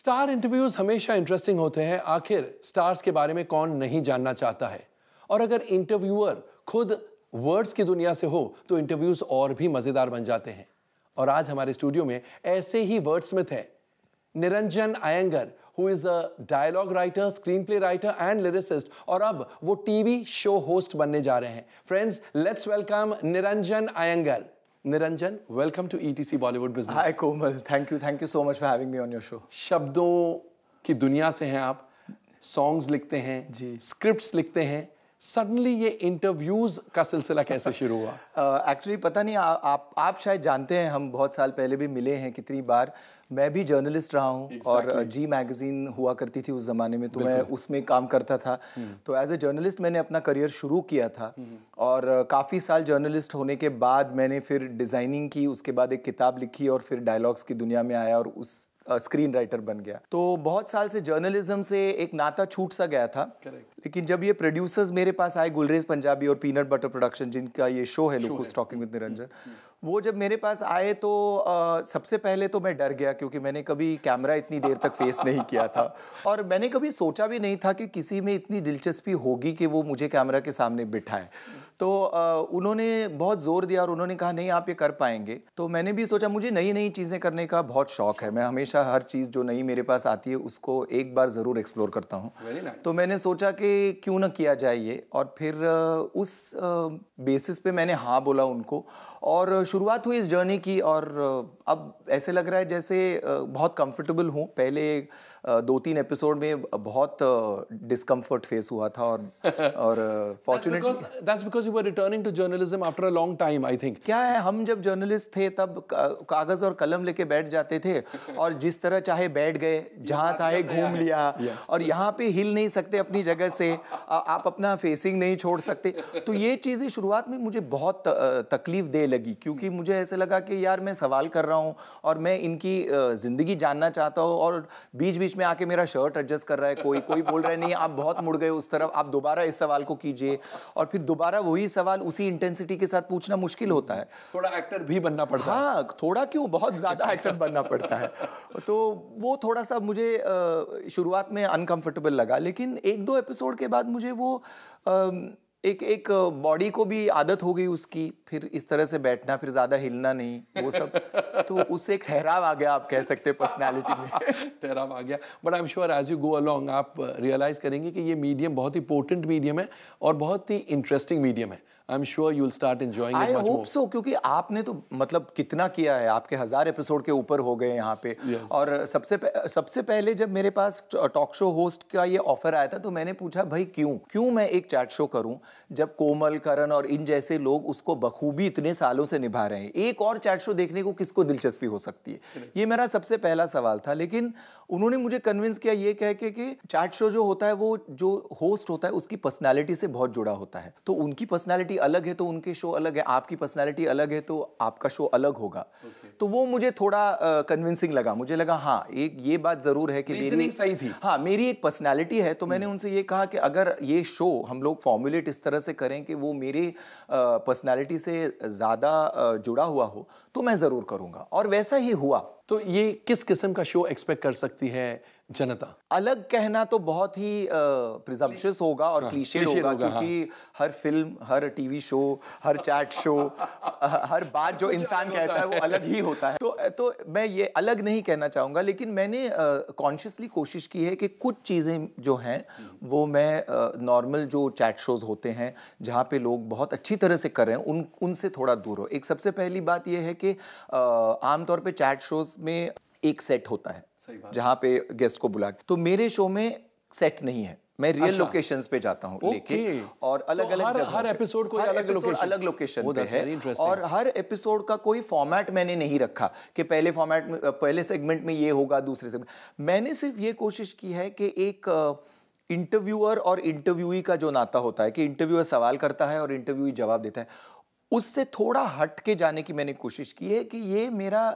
Star interviews हमेशा interesting होते हैं आखिर स्टार्स के बारे में कौन नहीं जानना चाहता है और अगर इंटरव्यूअर खुद वर्ड्स की दुनिया से हो तो इंटरव्यूज और भी मजेदार बन जाते हैं और आज हमारे स्टूडियो में ऐसे ही वर्ड्समिथ है Niranjan Iyengar who is a dialogue writer screenplay writer and lyricist और अब वो टीवी शो होस्ट बनने जा रहे हैं friends let's welcome Niranjan Iyengar Niranjan welcome to C Bollywood business hi Komal thank you thank you so much for having me on your show शब्दों की दुनिया से हैं आप सॉन्ग्स लिखते हैं जी स्क्रिप्ट लिखते हैं सडनली ये इंटरव्यूज का सिलसिला कैसे शुरू हुआ एक्चुअली uh, पता नहीं आ, आप आप शायद जानते हैं हम बहुत साल पहले भी मिले हैं कितनी बार मैं भी जर्नलिस्ट रहा हूँ exactly. और जी मैगजीन हुआ करती थी उस ज़माने में तो मैं उसमें काम करता था हम्म। तो एज ए जर्नलिस्ट मैंने अपना करियर शुरू किया था हम्म। और काफ़ी साल जर्नलिस्ट होने के बाद मैंने फिर डिज़ाइनिंग की उसके बाद एक किताब लिखी और फिर डायलॉग्स की दुनिया में आया और उस स्क्रीन राइटर बन गया तो बहुत साल से जर्नलिज्म से एक नाता छूट सा गया था Correct. लेकिन जब ये प्रोड्यूसर्स मेरे पास आए गुलरेज पंजाबी और पीनट बटर प्रोडक्शन जिनका ये शो है look who talking with Niranjan hmm, hmm. वो जब मेरे पास आए तो आ, सबसे पहले तो मैं डर गया क्योंकि मैंने कभी कैमरा इतनी देर तक फेस नहीं किया था और मैंने कभी सोचा भी नहीं था कि किसी में इतनी दिलचस्पी होगी कि वो मुझे कैमरा के सामने बिठाए तो आ, उन्होंने बहुत ज़ोर दिया और उन्होंने कहा नहीं आप ये कर पाएंगे तो मैंने भी सोचा मुझे नई नई चीज़ें करने का बहुत शौक है मैं हमेशा हर चीज़ जो नई मेरे पास आती है उसको एक बार ज़रूर एक्सप्लोर करता हूँ nice. तो मैंने सोचा कि क्यों ना किया जाए ये और फिर उस बेसिस पे मैंने हाँ बोला उनको और शुरुआत हुई इस जर्नी की और अब ऐसे लग रहा है जैसे बहुत कंफर्टेबल हूँ पहले दो तीन एपिसोड में बहुत डिस्कम्फर्ट फेस हुआ था और और that's because you were returning to journalism after a long time I think क्या है हम जब जर्नलिस्ट थे तब कागज और कलम लेके बैठ जाते थे और जिस तरह चाहे बैठ गए जहाँ चाहे घूम लिया और यहाँ पे हिल नहीं सकते अपनी जगह से आप अपना फेसिंग नहीं छोड़ सकते तो ये चीज़ें शुरुआत में मुझे बहुत तकलीफ दे लगी क्योंकि मुझे ऐसे लगा कि यार मैं सवाल कर रहा हूँ और मैं इनकी ज़िंदगी जानना चाहता हूँ और बीच बीच बीच में आके मेरा शर्ट एडजस्ट कर रहा है कोई कोई बोल रहा है नहीं आप बहुत मुड़ गए उस तरफ आप दोबारा इस सवाल को कीजिए और फिर दोबारा वही सवाल उसी इंटेंसिटी के साथ पूछना मुश्किल होता है थोड़ा एक्टर भी बनना पड़ता है हाँ थोड़ा क्यों बहुत ज़्यादा एक्टर बनना पड़ता है तो वो थोड़ा सा मुझे शुरुआत में अनकंफर्टेबल लगा लेकिन एक दो एपिसोड के बाद मुझे वो एक एक बॉडी को भी आदत हो गई उसकी फिर इस तरह से बैठना फिर ज्यादा हिलना नहीं वो सब तो उससे एक ठहराव आ गया आप कह सकते हैं पर्सनैलिटी में ठहराव आ गया but I am sure as you go along आप रियलाइज करेंगे कि ये मीडियम बहुत ही इंपॉर्टेंट मीडियम है और बहुत ही इंटरेस्टिंग मीडियम है I am sure you will start enjoying I hope so क्योंकि आपने तो मतलब कितना किया है आपके हजार एपिसोड के ऊपर हो गए यहाँ पे yes. और सबसे सबसे पहले जब मेरे पास टॉक शो होस्ट का ये ऑफर आया था तो मैंने पूछा भाई क्यों क्यों मैं एक चैट शो करूं जब कोमल करण और इन जैसे लोग उसको बखूबी इतने सालों से निभा रहे हैं एक और चैट शो देखने को किसको दिलचस्पी हो सकती है ये मेरा सबसे पहला सवाल था लेकिन उन्होंने मुझे कन्विंस किया ये कह के कि चैट शो जो होता है वो जो होस्ट होता है उसकी पर्सनैलिटी से बहुत जुड़ा होता है तो उनकी पर्सनैलिटी अलग है तो उनके शो अलग है आपकी पर्सनैलिटी अलग है तो आपका शो अलग होगा okay. तो वो मुझे थोड़ा कन्विंसिंग uh, लगा मुझे लगा हाँ एक ये बात जरूर है कि मेरी सही थी हाँ मेरी एक पर्सनैलिटी है तो मैंने hmm. उनसे ये कहा कि अगर ये शो हम लोग फॉर्मुलेट इस तरह से करें कि वो मेरे पर्सनैलिटी uh, से ज़्यादा uh, जुड़ा हुआ हो तो मैं ज़रूर करूँगा और वैसा ही हुआ तो ये किस किस्म का शो एक्सपेक्ट कर सकती है जनता अलग कहना तो बहुत ही प्रिजम्पशियस uh, होगा और क्लीशे हाँ, होगा, होगा हाँ। क्योंकि हर फिल्म हर टीवी शो हर चैट शो हर बात जो इंसान कहता है वो अलग ही होता है तो तो मैं ये अलग नहीं कहना चाहूँगा लेकिन मैंने कॉन्शियसली uh, कोशिश की है कि कुछ चीज़ें जो हैं वो मैं नॉर्मल uh, जो चैट शोज होते हैं जहाँ पे लोग बहुत अच्छी तरह से कर रहे हैं उन उनसे थोड़ा दूर हो एक सबसे पहली बात यह है कि आमतौर पर चैट शोज में एक सेट होता है जहाँ पे गेस्ट को बुला तो मेरे शो में सेट नहीं है मैं रियल अच्छा। लोकेशंस पे जाता हूँ लेके और तो अलग तो अलग हर, हर एपिसोड को अलग लोकेशन अलग लोकेशन पे है और हर एपिसोड का कोई फॉर्मेट मैंने नहीं रखा कि पहले फॉर्मेट में पहले सेगमेंट में ये होगा दूसरे सेगमेंट मैंने सिर्फ ये कोशिश की है कि एक इंटरव्यूअर और इंटरव्यूई का जो नाता होता है कि इंटरव्यूअर सवाल करता है और इंटरव्यू जवाब देता है उससे थोड़ा हट के जाने की मैंने कोशिश की है कि ये मेरा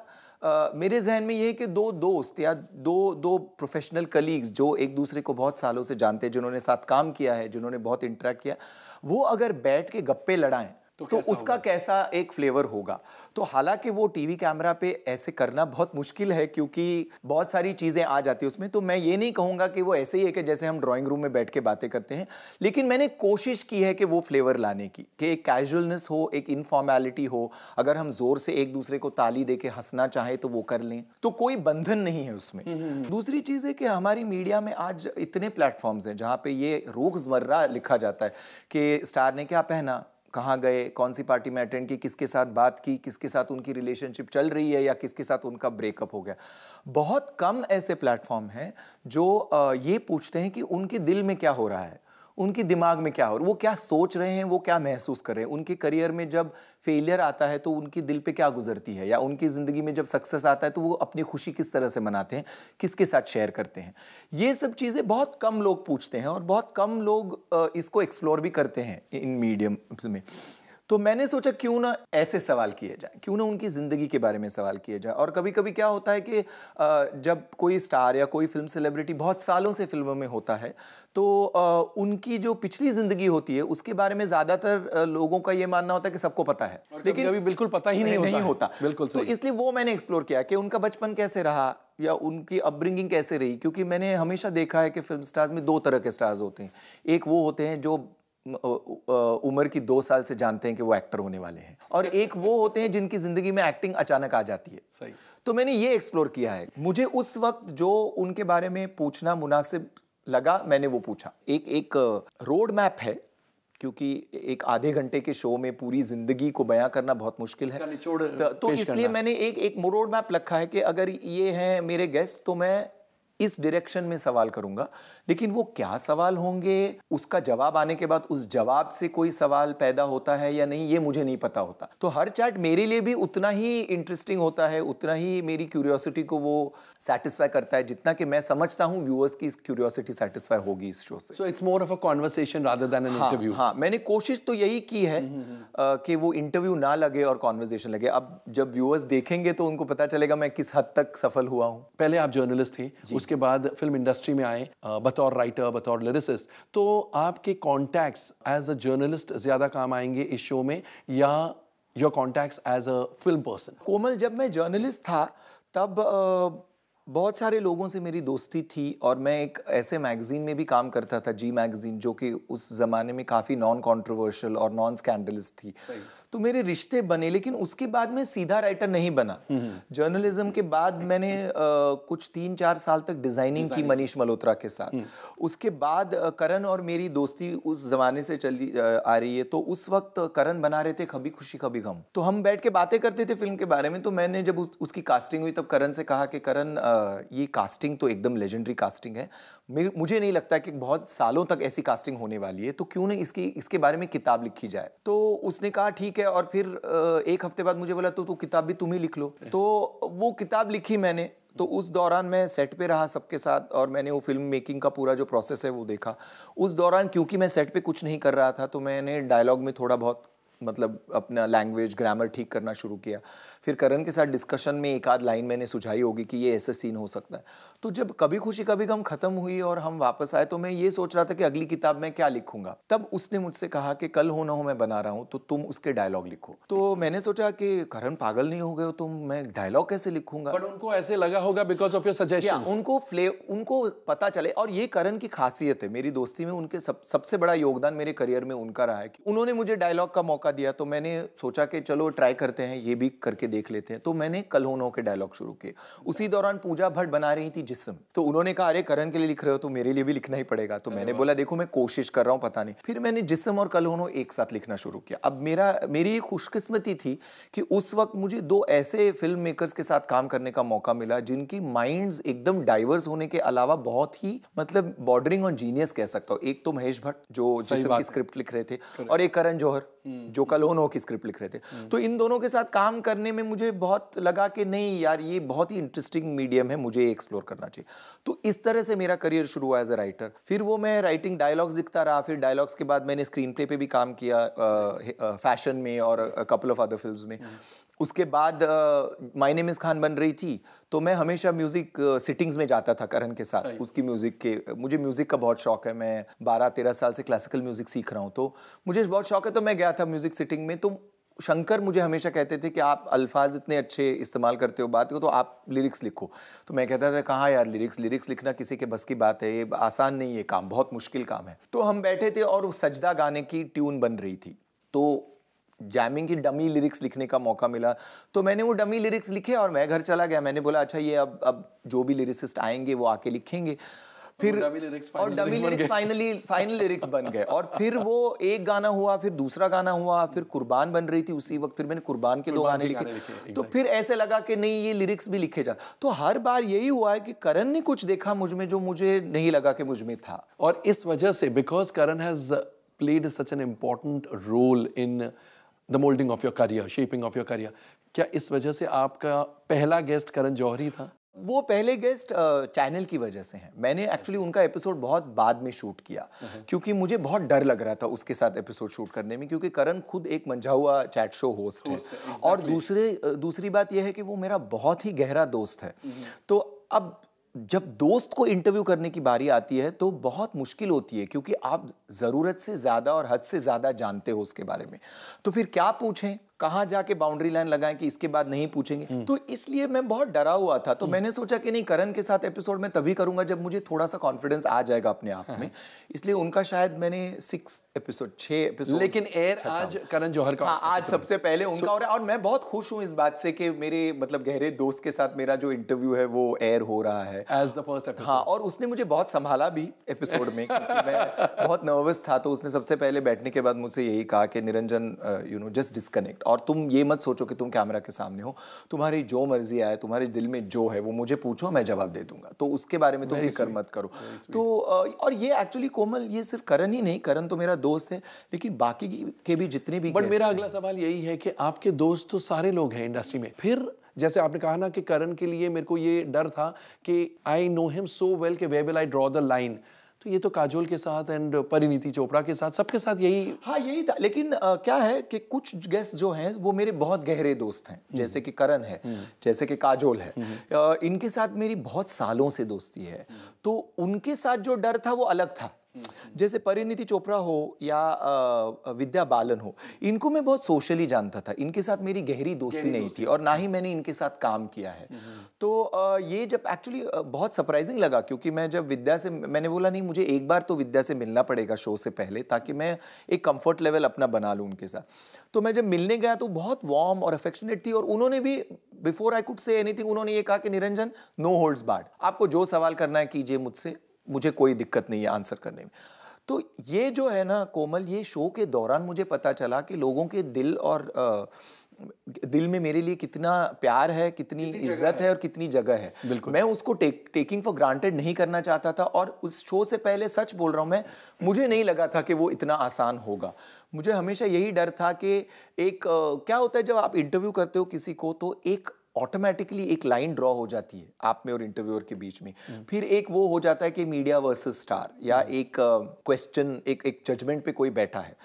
मेरे जहन में ये है कि दो दोस्त या दो दो प्रोफेशनल कलीग्स जो एक दूसरे को बहुत सालों से जानते हैं जिन्होंने साथ काम किया है जिन्होंने बहुत इंटरेक्ट किया वो अगर बैठ के गप्पे लड़ाएं तो, तो उसका कैसा एक फ्लेवर होगा तो हालांकि वो टीवी कैमरा पे ऐसे करना बहुत मुश्किल है क्योंकि बहुत सारी चीज़ें आ जाती है उसमें तो मैं ये नहीं कहूँगा कि वो ऐसे ही है कि जैसे हम ड्राइंग रूम में बैठ के बातें करते हैं लेकिन मैंने कोशिश की है कि वो फ्लेवर लाने की कि एक कैजुअलनेस हो एक इनफॉर्मेलिटी हो अगर हम जोर से एक दूसरे को ताली दे के हंसना चाहें तो वो कर लें तो कोई बंधन नहीं है उसमें हम्म, हम्म, हम्म। दूसरी चीज़ है कि हमारी मीडिया में आज इतने प्लेटफॉर्म्स हैं जहाँ पे ये रोज़मर्रा लिखा जाता है कि स्टार ने क्या पहना कहाँ गए कौन सी पार्टी में अटेंड की किसके साथ बात की किसके साथ उनकी रिलेशनशिप चल रही है या किसके साथ उनका ब्रेकअप हो गया बहुत कम ऐसे प्लेटफॉर्म हैं जो ये पूछते हैं कि उनके दिल में क्या हो रहा है उनके दिमाग में क्या हो वो क्या सोच रहे हैं वो क्या महसूस कर रहे हैं उनके करियर में जब फेलियर आता है तो उनके दिल पे क्या गुजरती है या उनकी ज़िंदगी में जब सक्सेस आता है तो वो अपनी खुशी किस तरह से मनाते हैं किसके साथ शेयर करते हैं ये सब चीज़ें बहुत कम लोग पूछते हैं और बहुत कम लोग इसको एक्सप्लोर भी करते हैं इन मीडियम में तो मैंने सोचा क्यों ना ऐसे सवाल किए जाए क्यों ना उनकी ज़िंदगी के बारे में सवाल किए जाए और कभी कभी क्या होता है कि जब कोई स्टार या कोई फिल्म सेलिब्रिटी बहुत सालों से फिल्मों में होता है तो उनकी जो पिछली ज़िंदगी होती है उसके बारे में ज़्यादातर लोगों का ये मानना होता है कि सबको पता है लेकिन अभी बिल्कुल पता ही नहीं, नहीं, नहीं होता बिल्कुल तो इसलिए वो मैंने एक्सप्लोर किया कि उनका बचपन कैसे रहा या उनकी अपब्रिंगिंग कैसे रही क्योंकि मैंने हमेशा देखा है कि फिल्म स्टार्स में दो तरह के स्टार्स होते हैं एक वो होते हैं जो उम्र की दो साल से जानते हैं कि वो एक्टर होने वाले हैं और एक वो होते हैं जिनकी ज़िंदगी में एक्टिंग अचानक आ जाती है सही तो मैंने ये एक्सप्लोर किया है मुझे उस वक्त जो उनके बारे में पूछना मुनासिब लगा मैंने वो पूछा एक एक रोड मैप है क्योंकि एक आधे घंटे के शो में पूरी जिंदगी को बयां करना बहुत मुश्किल है तो, तो इसलिए मैंने एक एक रोड मैप रखा है कि अगर ये हैं मेरे गेस्ट तो मैं इस डायरेक्शन में सवाल करूंगा लेकिन वो क्या सवाल होंगे उसका जवाब आने के बाद उस जवाब से कोई सवाल पैदा होता है या नहीं ये मुझे नहीं पता होता तो हर चार्ट मेरे लिए भी उतना ही इंटरेस्टिंग होता है उतना ही मेरी क्यूरियोसिटी को वो सेटिस्फाई करता है जितना कि मैं समझता हूँ व्यूअर्स की क्यूरियोसिटी सेटिस्फाई होगी इस शो से so it's more of a conversation rather than an interview हाँ मैंने कोशिश तो यही की है हम्म, हम्म, हम्म। कि वो इंटरव्यू ना लगे और कॉन्वर्जेशन लगे अब जब व्यूअर्स देखेंगे तो उनको पता चलेगा मैं किस हद तक सफल हुआ हूँ पहले आप जर्नलिस्ट थे उसके उसके बाद फिल्म इंडस्ट्री में आए बतौर राइटर बतौर लिरिसिस्ट तो आपके कॉन्टैक्ट्स एज अ जर्नलिस्ट ज़्यादा काम आएंगे इस शो में या your contacts as a film person Komal जब मैं जर्नलिस्ट था तब बहुत सारे लोगों से मेरी दोस्ती थी और मैं एक ऐसे मैगज़ीन में भी काम करता था जी मैगज़ीन जो कि उस ज़माने में काफ़ी नॉन कॉन्ट्रोवर्शियल और नॉन स्कैंडलिस थी तो मेरे रिश्ते बने लेकिन उसके बाद मैं सीधा राइटर नहीं बना जर्नलिज्म के बाद मैंने आ, कुछ तीन चार साल तक डिजाइनिंग की मनीष मल्होत्रा के साथ हम्म। उसके बाद करण और मेरी दोस्ती उस जमाने से चली आ रही है तो उस वक्त करण बना रहे थे कभी खुशी कभी गम तो हम बैठ के बातें करते थे फिल्म के बारे में तो मैंने जब उस, उसकी कास्टिंग हुई तब करण से कहा कि करण ये कास्टिंग तो एकदम लेजेंडरी कास्टिंग है मुझे नहीं लगता कि बहुत सालों तक ऐसी कास्टिंग होने वाली है तो क्यों नहीं इसकी इसके बारे में किताब लिखी जाए तो उसने कहा ठीक है है और फिर एक हफ्ते बाद मुझे बोला तो तू तो किताब भी तुम ही लिख लो तो वो किताब लिखी मैंने तो उस दौरान मैं सेट पे रहा सबके साथ और मैंने वो फिल्म मेकिंग का पूरा जो प्रोसेस है वो देखा उस दौरान क्योंकि मैं सेट पे कुछ नहीं कर रहा था तो मैंने डायलॉग में थोड़ा बहुत मतलब अपना लैंग्वेज ग्रामर ठीक करना शुरू किया फिर करण के साथ डिस्कशन में एक आध लाइन मैंने सुझाई होगी कि ये ऐसे सीन हो सकता है तो जब कभी खुशी कभी गम ख़त्म हुई और हम वापस आए तो मैं ये सोच रहा था कि अगली किताब में क्या लिखूंगा तब उसने मुझसे कहा कि कल हो ना हो मैं बना रहा हूँ तो तुम उसके डायलॉग लिखो तो मैंने सोचा कि करण पागल नहीं हो गए तुम तो मैं डायलॉग कैसे लिखूंगा बट उनको ऐसे लगा होगा बिकॉज ऑफ योर सजेशन उनको फ्ले उनको पता चले और ये करण की खासियत है मेरी दोस्ती में उनके सब सबसे बड़ा योगदान मेरे करियर में उनका रहा है कि उन्होंने मुझे डायलॉग का मौका दिया तो मैंने सोचा कि चलो ट्राई करते हैं ये भी करके देख लेते हैं तो मैंने कलहोनों के डायलॉग शुरू किए उसी दौरान पूजा भट्ट बना रही थी जिसम तो उन्होंने कहा अरे करण के लिए लिख रहे हो तो मेरे लिए भी लिखना ही पड़ेगा तो मैंने बोला देखो मैं कोशिश कर रहा हूँ पता नहीं फिर मैंने जिसम और कलहोनों एक साथ लिखना शुरू किया अब मेरा मेरी खुशकिस्मती थी कि उस वक्त मुझे दो ऐसे फिल्म मेकर्स के साथ काम करने का मौका मिला जिनकी माइंड एकदम डाइवर्स होने के अलावा बहुत ही मतलब बॉर्डरिंग ऑन जीनियस कह सकता हूँ एक तो महेश भट्ट जो जिसम की स्क्रिप्ट लिख रहे थे और एक करण जौहर जो हो की स्क्रिप्ट लिख रहे थे हम्म। तो इन दोनों के साथ काम करने में मुझे बहुत लगा कि नहीं यार ये बहुत ही इंटरेस्टिंग मीडियम है मुझे एक्सप्लोर करना चाहिए तो इस तरह से मेरा करियर शुरू हुआ एज अ राइटर फिर वो मैं राइटिंग डायलॉग्स लिखता रहा फिर डायलॉग्स के बाद मैंने स्क्रीन प्ले पे भी काम किया फैशन में और कपल ऑफ अदर फिल्म में हम्म। उसके बाद माय नेम इज़ खान बन रही थी तो मैं हमेशा म्यूज़िक सिटिंग्स में जाता था करण के साथ उसकी म्यूज़िक के मुझे म्यूज़िक का बहुत शौक है मैं बारह तेरह साल से क्लासिकल म्यूज़िक सीख रहा हूँ तो मुझे बहुत शौक है तो मैं गया था म्यूज़िक सिटिंग में तो शंकर मुझे हमेशा कहते थे कि आप अल्फाज इतने अच्छे इस्तेमाल करते हो बात को तो आप लिरिक्स लिखो तो मैं कहता था कहाँ यार लिरिक्स लिरिक्स लिखना किसी के बस की बात है ये आसान नहीं है काम बहुत मुश्किल काम है तो हम बैठे थे और सजदा गाने की ट्यून बन रही थी तो जैमिंग की डमी लिरिक्स लिखने का मौका मिला तो मैंने वो डमी लिरिक्स लिखे और मैं घर चला गया मैंने बोला अच्छा ये अब अब जो भी लिरिसिस्ट आएंगे वो आके लिखेंगे फिर और dummy lyrics finally final lyrics बन गए और फिर वो एक गाना हुआ फिर दूसरा गाना हुआ फिर कुर्बान बन रही थी उसी वक्त फिर मैंने कुर्बान के दो गाने, लिखे, लिखे तो फिर ऐसे लगा कि नहीं ये लिरिक्स भी लिखे जा तो हर बार यही हुआ है कि करण ने कुछ देखा मुझ में जो मुझे नहीं लगा कि मुझ में था और इस वजह से because Karan has played such an important role in the moulding of your career shaping of your career क्या इस वजह से आपका पहला गेस्ट करण जौहरी था वो पहले गेस्ट चैनल की वजह से हैं मैंने एक्चुअली उनका एपिसोड बहुत बाद में शूट किया uh-huh. क्योंकि मुझे बहुत डर लग रहा था उसके साथ एपिसोड शूट करने में क्योंकि करण खुद एक मंझा हुआ चैट शो होस्ट है और दूसरे दूसरी बात यह है कि वो मेरा बहुत ही गहरा दोस्त है mm-hmm. तो अब जब दोस्त को इंटरव्यू करने की बारी आती है तो बहुत मुश्किल होती है क्योंकि आप ज़रूरत से ज़्यादा और हद से ज़्यादा जानते हो उसके बारे में तो फिर क्या पूछें कहाँ जाके बाउंड्री लाइन लगाएं कि इसके बाद नहीं पूछेंगे हम्म। तो इसलिए मैं बहुत डरा हुआ था तो हम्म। मैंने सोचा कि नहीं करण के साथ एपिसोड में तभी करूंगा जब मुझे थोड़ा सा कॉन्फिडेंस आ जाएगा अपने आप हाँ। में इसलिए उनका शायद मैंने सिक्स एपिसोड छह एपिसोड लेकिन एयर आज करण जौहर का हाँ, आज सबसे पहले उनका हो रहा है और मैं बहुत खुश हूँ इस बात से कि मेरे मतलब गहरे दोस्त के साथ मेरा जो इंटरव्यू है वो एयर हो रहा है एज द फर्स्ट हाँ और उसने मुझे बहुत संभाला भी एपिसोड में मैं बहुत नर्वस था तो उसने सबसे पहले बैठने के बाद मुझसे यही कहा कि Niranjan you know just disconnect और तुम ये मत सोचो कि तुम कैमरा के सामने हो तुम्हारी जो मर्जी आए तुम्हारे दिल में जो है वो मुझे पूछो मैं जवाब दे दूंगा तो उसके बारे में तुम फिक्र मत करो तो और ये एक्चुअली कोमल ये सिर्फ करण ही नहीं करण तो मेरा दोस्त है लेकिन बाकी के भी जितने भी बट मेरा अगला सवाल यही है कि आपके दोस्त तो सारे लोग हैं इंडस्ट्री में फिर जैसे आपने कहा ना कि करण के लिए मेरे को ये डर था कि I know him so well के way will I draw the line तो ये तो काजोल के साथ एंड परिणीति चोपड़ा के साथ सबके साथ यही हाँ यही था लेकिन आ, क्या है कि कुछ गेस्ट जो हैं वो मेरे बहुत गहरे दोस्त हैं हम्म। जैसे कि करण है हम्म। जैसे कि काजोल है आ, हम्म। इनके साथ मेरी बहुत सालों से दोस्ती है तो उनके साथ जो डर था वो अलग था जैसे परिणीति चोपड़ा हो या विद्या बालन हो इनको मैं बहुत सोशली जानता था इनके साथ मेरी गहरी दोस्ती गहरी नहीं दोस्ती थी और ना हाँ। ही मैंने इनके साथ काम किया है हम्म, हम्म। तो ये जब एक्चुअली बहुत सरप्राइजिंग लगा क्योंकि मैं जब विद्या से मैंने बोला नहीं मुझे एक बार तो विद्या से मिलना पड़ेगा शो से पहले ताकि मैं एक कंफर्ट लेवल अपना बना लूँ उनके साथ तो मैं जब मिलने गया तो बहुत वार्म और अफेक्शनेट थी और उन्होंने भी before I could say anything उन्होंने ये कहा कि निरंजन नो होल्ड्स बार्ड आपको जो सवाल करना है कीजिए मुझसे मुझे कोई दिक्कत नहीं है आंसर करने में तो ये जो है ना कोमल ये शो के दौरान मुझे पता चला कि लोगों के दिल और आ, दिल में मेरे लिए कितना प्यार है कितनी, कितनी इज्जत है और कितनी जगह है बिल्कुल मैं उसको टेक, टेकिंग फॉर ग्रांटेड नहीं करना चाहता था और उस शो से पहले सच बोल रहा हूँ मैं मुझे नहीं लगा था कि वो इतना आसान होगा मुझे हमेशा यही डर था कि एक आ, क्या होता है जब आप इंटरव्यू करते हो किसी को तो एक ऑटोमेटिकली एक लाइन ड्रॉ हो जाती है आप में और इंटरव्यूअर के बीच में फिर एक वो हो जाता है कि मीडिया वर्सेस स्टार या एक क्वेश्चन uh, एक एक जजमेंट पे कोई बैठा है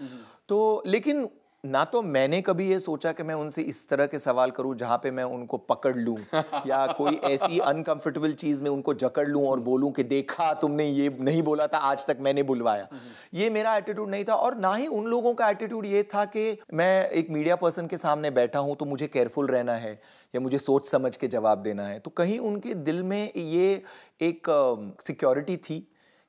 तो लेकिन ना तो मैंने कभी ये सोचा कि मैं उनसे इस तरह के सवाल करूं जहां पे मैं उनको पकड़ लूं या कोई ऐसी अनकंफर्टेबल चीज़ में उनको जकड़ लूं और बोलूं कि देखा तुमने ये नहीं बोला था आज तक मैंने बुलवाया हम्म। ये मेरा एटीट्यूड नहीं था और ना ही उन लोगों का एटीट्यूड ये था कि मैं एक मीडिया पर्सन के सामने बैठा हूँ तो मुझे केयरफुल रहना है या मुझे सोच समझ के जवाब देना है तो कहीं उनके दिल में ये एक सिक्योरिटी थी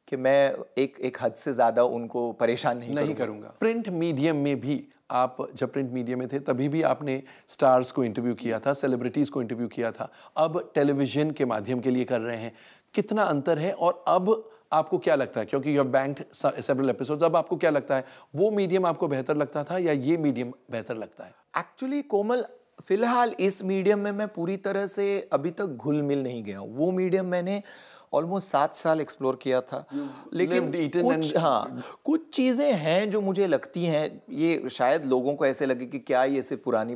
कि मैं एक एक हद से ज़्यादा उनको परेशान नहीं, नहीं करूंगा प्रिंट मीडियम में भी आप जब प्रिंट मीडिया में थे तभी भी आपने स्टार्स को इंटरव्यू किया था सेलिब्रिटीज़ को इंटरव्यू किया था अब टेलीविज़न के माध्यम के लिए कर रहे हैं कितना अंतर है और अब आपको क्या लगता है क्योंकि यू बैंक सेवरल एपिसोड्स अब आपको क्या लगता है वो मीडियम आपको बेहतर लगता था या ये मीडियम बेहतर लगता है एक्चुअली कोमल फिलहाल इस मीडियम में मैं पूरी तरह से अभी तक घुल मिल नहीं गया वो मीडियम मैंने ऑलमोस्ट सात साल एक्सप्लोर किया था लेकिन कुछ हाँ कुछ चीज़ें हैं जो मुझे लगती हैं ये शायद लोगों को ऐसे लगे कि क्या ये सिर्फ पुरानी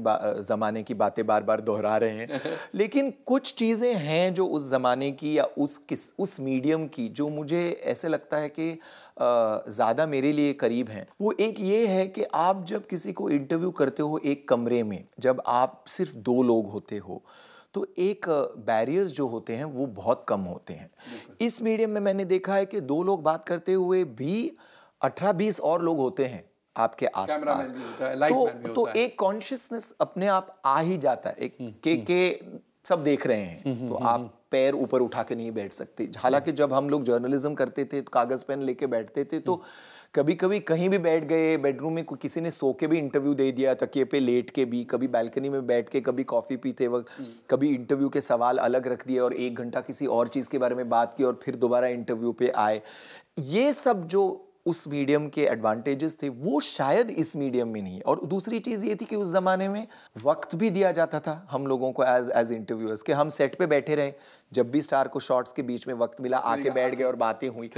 ज़माने की बातें बार बार दोहरा रहे हैं लेकिन कुछ चीज़ें हैं जो उस ज़माने की या उस किस उस मीडियम की जो मुझे ऐसे लगता है कि ज़्यादा मेरे लिए करीब हैं वो एक ये है कि आप जब किसी को इंटरव्यू करते हो एक कमरे में जब आप सिर्फ दो लोग होते हो तो एक बैरियर्स जो होते हैं वो बहुत कम होते हैं इस मीडियम में मैंने देखा है कि दो लोग बात करते हुए भी अठारह बीस और लोग होते हैं आपके आसपास तो तो एक कॉन्शियसनेस अपने आप आ ही जाता है एक हम्म, के हम्म। के सब देख रहे हैं हम्म, तो आप पैर ऊपर उठा के नहीं बैठ सकते हालांकि जब हम लोग जर्नलिज्म करते थे तो कागज पेन लेके बैठते थे तो कभी कभी कहीं भी बैठ गए बेडरूम में किसी ने सो के भी इंटरव्यू दे दिया तकिए पे लेट के भी कभी बैल्कनी में बैठ के कभी कॉफ़ी पीते वक्त हम्म। कभी इंटरव्यू के सवाल अलग रख दिए और एक घंटा किसी और चीज़ के बारे में बात की और फिर दोबारा इंटरव्यू पे आए ये सब जो उस मीडियम के एडवांटेजेस थे वो शायद इस मीडियम में नहीं और दूसरी चीज़ ये थी कि उस ज़माने में वक्त भी दिया जाता था हम लोगों को एज एज इंटरव्यूअर्स के हम सेट पे बैठे रहे जब भी स्टार को शॉर्ट्स के बीच में वक्त मिला आके बैठ गए और बातें हुई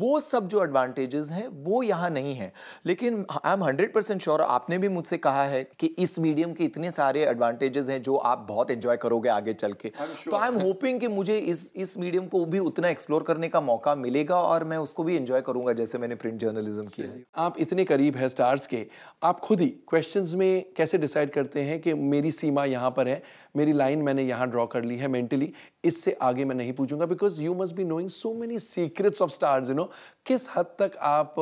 वो सब जो एडवांटेजेस हैं वो यहाँ नहीं है लेकिन I am hundred percent sure आपने भी मुझसे कहा है कि इस मीडियम के इतने सारे एडवांटेजेस हैं जो आप बहुत एंजॉय करोगे आगे चल के sure. तो आई एम होपिंग कि मुझे इस इस मीडियम को भी उतना एक्सप्लोर करने का मौका मिलेगा और मैं उसको भी एंजॉय करूंगा जैसे मैंने प्रिंट जर्नलिज्म किया आप इतने करीब है स्टार्स के आप खुद ही क्वेश्चन में कैसे डिसाइड करते हैं कि मेरी सीमा यहाँ पर है मेरी लाइन मैंने यहाँ ड्रॉ कर ली है मेंटली इससे आगे मैं नहीं पूछूंगा because you must be knowing so many secrets of stars you know किस हद तक आप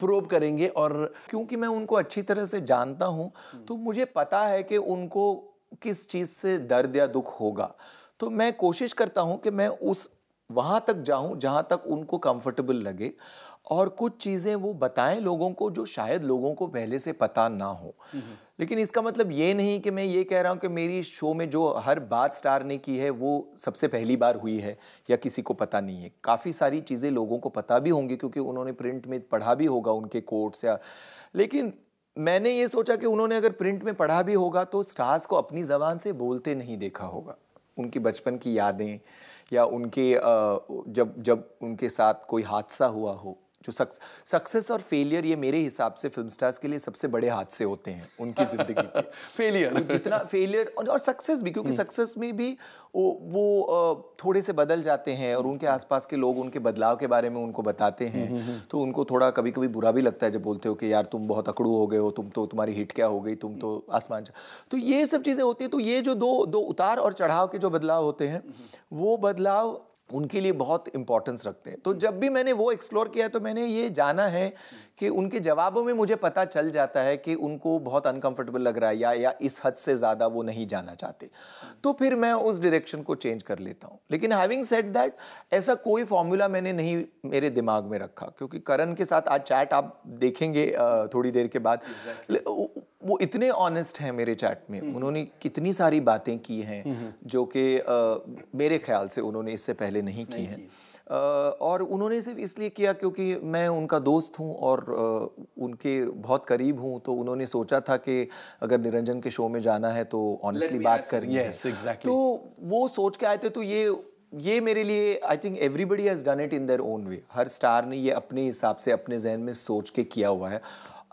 प्रोब करेंगे और क्योंकि मैं उनको अच्छी तरह से जानता हूँ हम्म। तो मुझे पता है कि उनको किस चीज़ से दर्द या दुख होगा तो मैं कोशिश करता हूँ कि मैं उस वहाँ तक जाऊँ जहाँ तक उनको कंफर्टेबल लगे और कुछ चीज़ें वो बताएं लोगों को जो शायद लोगों को पहले से पता ना हो लेकिन इसका मतलब ये नहीं कि मैं ये कह रहा हूँ कि मेरी शो में जो हर बात स्टार ने की है वो सबसे पहली बार हुई है या किसी को पता नहीं है काफ़ी सारी चीज़ें लोगों को पता भी होंगी क्योंकि उन्होंने प्रिंट में पढ़ा भी होगा उनके कोर्ट्स या लेकिन मैंने ये सोचा कि उन्होंने अगर प्रिंट में पढ़ा भी होगा तो स्टार्स को अपनी ज़बान से बोलते नहीं देखा होगा उनकी बचपन की यादें या उनके जब जब उनके साथ कोई हादसा हुआ हो जो सक्स सक्सेस और फेलियर ये मेरे हिसाब से फिल्म स्टार्स के लिए सबसे बड़े हादसे होते हैं उनकी जिंदगी के फेलियर जितना फेलियर और, और सक्सेस भी क्योंकि सक्सेस हम्म। में भी वो, वो थोड़े से बदल जाते हैं और उनके आसपास के लोग उनके बदलाव के बारे में उनको बताते हैं हम्म, हम्म, तो उनको थोड़ा कभी कभी बुरा भी लगता है जब बोलते हो कि यार तुम बहुत अकड़ू हो गए हो तुम तो तुम्हारी हिट क्या हो गई तुम तो आसमान तो ये सब चीज़ें होती है तो ये जो दो दो उतार और चढ़ाव के जो बदलाव होते हैं वो बदलाव उनके लिए बहुत इंपॉर्टेंस रखते हैं तो जब भी मैंने वो एक्सप्लोर किया तो मैंने ये जाना है कि उनके जवाबों में मुझे पता चल जाता है कि उनको बहुत अनकंफर्टेबल लग रहा है या या इस हद से ज़्यादा वो नहीं जाना चाहते तो फिर मैं उस डायरेक्शन को चेंज कर लेता हूँ लेकिन हैविंग सेट दैट ऐसा कोई फॉर्मूला मैंने नहीं मेरे दिमाग में रखा क्योंकि करण के साथ आज चैट आप देखेंगे थोड़ी देर के बाद exactly. वो इतने ऑनेस्ट हैं मेरे चैट में हम्म। उन्होंने कितनी सारी बातें की हैं हम्म। जो कि मेरे ख्याल से उन्होंने इससे पहले नहीं की हैं और उन्होंने सिर्फ इसलिए किया क्योंकि मैं उनका दोस्त हूं और उनके बहुत करीब हूं तो उन्होंने सोचा था कि अगर निरंजन के शो में जाना है तो ऑनेस्टली बात करनी yes, है exactly. तो वो सोच के आए थे तो ये ये मेरे लिए I think everybody has done it in their own way हर स्टार ने ये अपने हिसाब से अपने जहन में सोच के किया हुआ है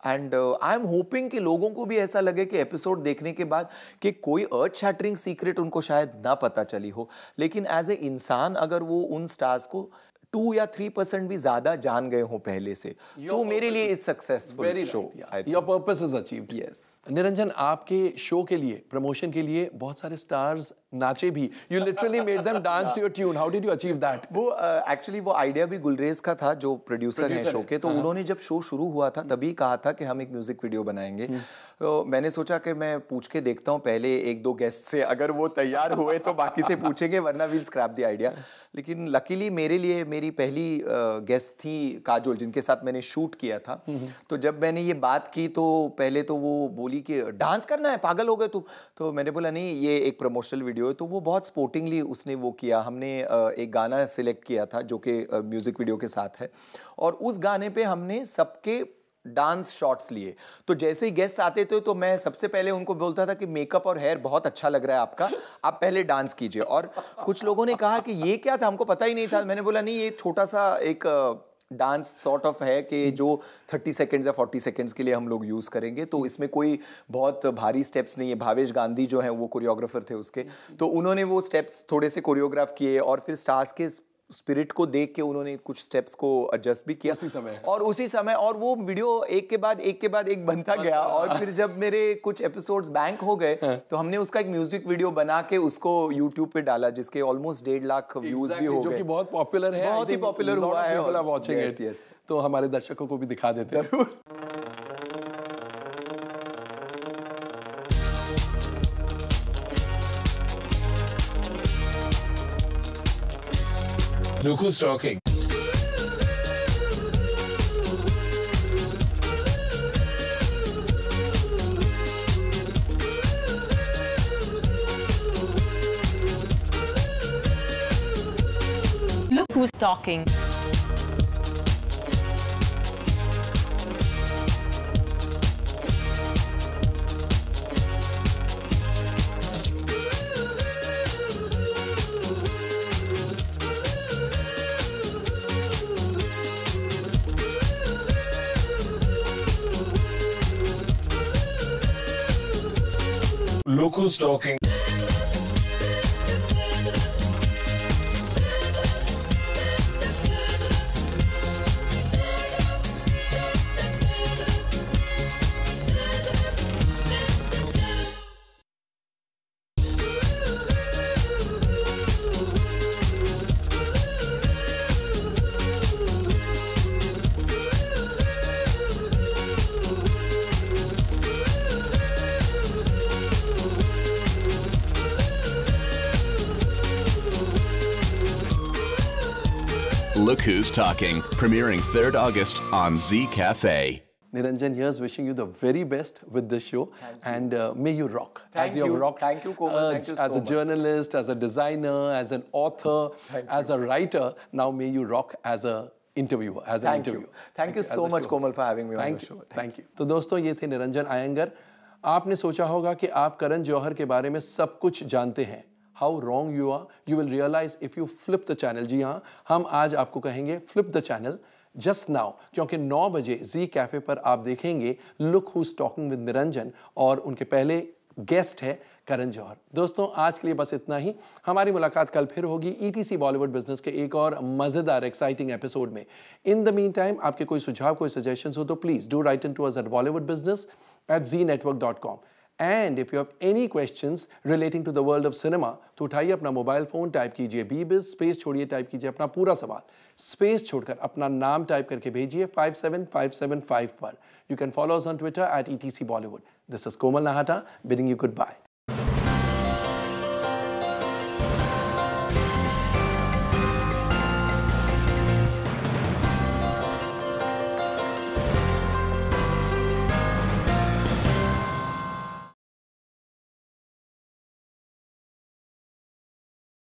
एंड आई एम होपिंग कि लोगों को भी ऐसा लगे कि एपिसोड देखने के बाद कि कोई अर्थ शैटरिंग सीक्रेट उनको शायद ना पता चली हो लेकिन एज ए इंसान अगर वो उन स्टार्स को टू या थ्री परसेंट भी ज्यादा जान गए हो पहले से तो मेरे लिए it's successful show your purpose is achieved yes Niranjan आपके शो के लिए प्रमोशन के लिए बहुत सारे स्टार्स नाचे भी you literally made them dance to your tune how did you achieve that वो एक्चुअली uh, वो आइडिया भी गुलरेज का था जो प्रोड्यूसर है शो के तो हाँ। उन्होंने जब शो शुरू हुआ था तभी कहा था कि हम एक म्यूजिक वीडियो बनाएंगे हम्म। तो मैंने सोचा कि मैं पूछ के देखता हूँ पहले एक दो गेस्ट से अगर वो तैयार हुए तो बाकी से पूछेंगे वरना वील स्क्रैप द आइडिया लेकिन लकीली मेरे लिए मेरी पहली गेस्ट थी काजोल जिनके साथ मैंने शूट किया था हम्म। तो जब मैंने ये बात की तो पहले तो वो बोली कि डांस करना है पागल हो गए तुम तो मैंने बोला नहीं ये एक प्रमोशनल वीडियो वीडियो है तो वो बहुत स्पोर्टिंगली उसने वो किया हमने एक गाना सिलेक्ट किया था जो कि म्यूज़िक वीडियो के साथ है और उस गाने पे हमने सबके डांस शॉट्स लिए तो जैसे ही गेस्ट आते थे तो मैं सबसे पहले उनको बोलता था कि मेकअप और हेयर बहुत अच्छा लग रहा है आपका आप पहले डांस कीजिए और कुछ लोगों ने कहा कि ये क्या था हमको पता ही नहीं था मैंने बोला नहीं ये छोटा सा एक डांस सॉर्ट ऑफ है कि जो 30 सेकेंड्स या 40 सेकेंड्स के लिए हम लोग यूज़ करेंगे तो इसमें कोई बहुत भारी स्टेप्स नहीं है भावेश गांधी जो है वो कोरियोग्राफर थे उसके तो उन्होंने वो स्टेप्स थोड़े से कोरियोग्राफ किए और फिर स्टार्स के स्पिरिट को देख के उन्होंने कुछ स्टेप्स को एडजस्ट भी किया उसी समय और उसी समय और वो वीडियो एक के बाद एक के बाद एक बनता गया और फिर जब मेरे कुछ एपिसोड्स बैंक हो गए हाँ। तो हमने उसका एक म्यूजिक वीडियो बना के उसको यूट्यूब पे डाला जिसके ऑलमोस्ट डेढ़ लाख व्यूज भी हो गए जो कि बहुत पॉपुलर है बहुत ही पॉपुलर हुआ है तो हमारे दर्शकों को भी दिखा देते जरूर Look who's talking. Look who's talking. Local stalking. Talking, premiering 3rd August on Z Cafe. Niranjan, here is wishing you the very best with this show thank and uh, may you rock. Thank as you, you have rocked. Thank you, Koma. Uh, Thank you as so a journalist, much. as a designer, as an author, thank as you. a writer, now may you rock as a interview as an interview thank you so much Komal for having me on the show thank you तो दोस्तों ये थे निरंजन आयंगर आपने सोचा होगा कि आप करण जौहर के बारे में सब कुछ जानते हैं how wrong you are you will realise if you flip the channel जी हाँ हम आज आपको कहेंगे flip the channel just now क्योंकि 9 बजे जी कैफे पर आप देखेंगे look who talking with Niranjan और उनके पहले गेस्ट है करण जौहर दोस्तों आज के लिए बस इतना ही हमारी मुलाकात कल फिर होगी ईटीसी बॉलीवुड बिजनेस के एक और मज़ेदार एक्साइटिंग एपिसोड में इन द मीन टाइम आपके कोई सुझाव कोई सजेशन हो तो please do write in to us at Bollywood business at Zee network dot com and if you have any question relating to the world of cinema तो उठाइए अपना मोबाइल फोन टाइप कीजिए बी स्पेस छोड़िए type कीजिए अपना पूरा सवाल space छोड़कर अपना नाम टाइप करके भेजिए five five seven seven five पर you can follow on Twitter at E T C Bollywood this is Komal Nahata bidding you good bye